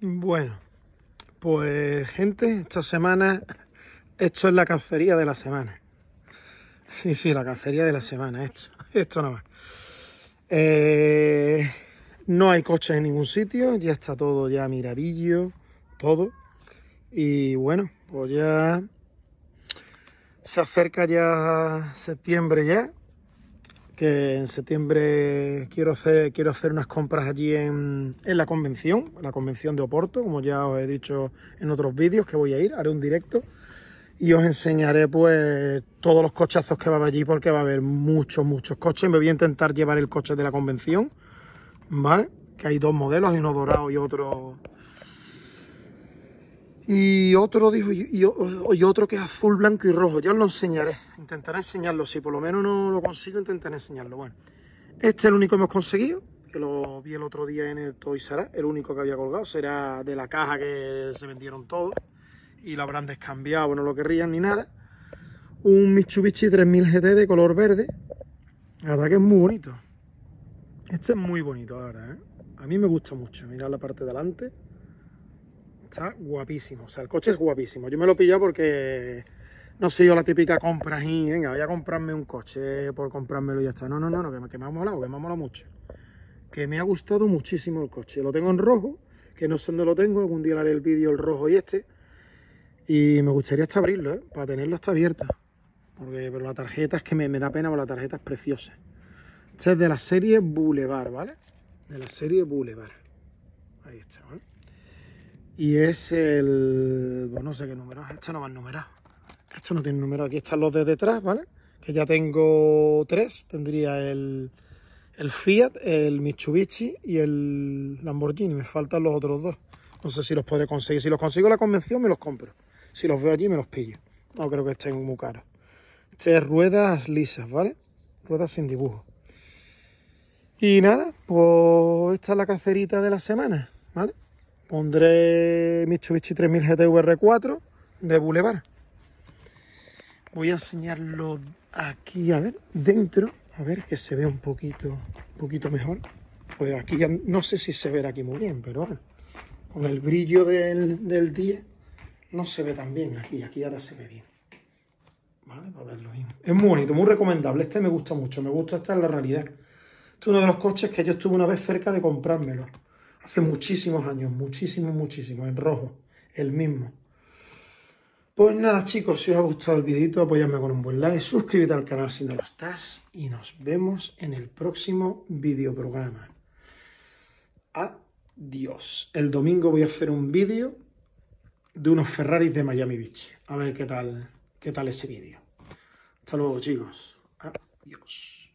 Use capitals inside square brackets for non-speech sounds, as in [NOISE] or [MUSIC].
Bueno, pues gente, esta semana esto es la cacería de la semana. Sí, sí, la cacería de la semana, esto, [LAUGHS] esto nada más. Eh, no hay coches en ningún sitio, ya está todo ya miradillo, todo. Y bueno, pues ya se acerca ya septiembre ya que en septiembre quiero hacer, quiero hacer unas compras allí en, en la convención, la convención de Oporto, como ya os he dicho en otros vídeos que voy a ir, haré un directo y os enseñaré pues todos los cochazos que va a haber allí porque va a haber muchos, muchos coches. Me voy a intentar llevar el coche de la convención, ¿vale? Que hay dos modelos, uno dorado y otro y otro dijo, y, otro que es azul, blanco y rojo. Ya os lo enseñaré. Intentaré enseñarlo. Si por lo menos no lo consigo, intentaré enseñarlo. Bueno, este es el único que hemos conseguido. Que lo vi el otro día en el Toy Sara, El único que había colgado. Será de la caja que se vendieron todos. Y lo habrán descambiado. No lo querrían ni nada. Un Mitsubishi 3000 GT de color verde. La verdad que es muy bonito. Este es muy bonito, la ¿eh? A mí me gusta mucho. Mirad la parte de adelante. Está guapísimo. O sea, el coche es guapísimo. Yo me lo pillado porque no soy yo la típica compra y venga, voy a comprarme un coche por comprármelo y ya está. No, no, no, no que, me, me ha molado, que me ha molado mucho. Que me ha gustado muchísimo el coche. Lo tengo en rojo, que no sé dónde lo tengo. Algún día le haré el vídeo el rojo y este. Y me gustaría hasta abrirlo, ¿eh? para tenerlo hasta abierto. Porque, pero la tarjeta es que me, me da pena, porque la tarjeta es preciosa. Este es de la serie Boulevard, ¿vale? De la serie Boulevard. Ahí está, ¿vale? Y es el... Bueno, pues no sé qué número Esto no va numerado. Esto no tiene número. Aquí están los de detrás, ¿vale? Que ya tengo tres. Tendría el, el Fiat, el Mitsubishi y el Lamborghini. Me faltan los otros dos. No sé si los podré conseguir. Si los consigo en la convención, me los compro. Si los veo allí, me los pillo. No creo que estén muy caros. Este es ruedas lisas, ¿vale? Ruedas sin dibujo. Y nada, pues esta es la cacerita de la semana, ¿vale? pondré Mitsubishi 3000 GTVR 4 de Boulevard. Voy a enseñarlo aquí, a ver, dentro, a ver que se ve un poquito, poquito mejor. Pues aquí ya no sé si se verá aquí muy bien, pero con el brillo del, del día no se ve tan bien aquí, aquí ahora se ve bien. Vale, para verlo bien. Es muy bonito, muy recomendable. Este me gusta mucho, me gusta estar en la realidad. Este es uno de los coches que yo estuve una vez cerca de comprármelo hace muchísimos años, Muchísimo, muchísimo. en rojo, el mismo. Pues nada chicos, si os ha gustado el videito, apoyadme con un buen like, suscríbete al canal si no lo estás y nos vemos en el próximo videoprograma. Adiós. El domingo voy a hacer un vídeo de unos Ferraris de Miami Beach. A ver qué tal, qué tal ese vídeo. Hasta luego chicos. Adiós.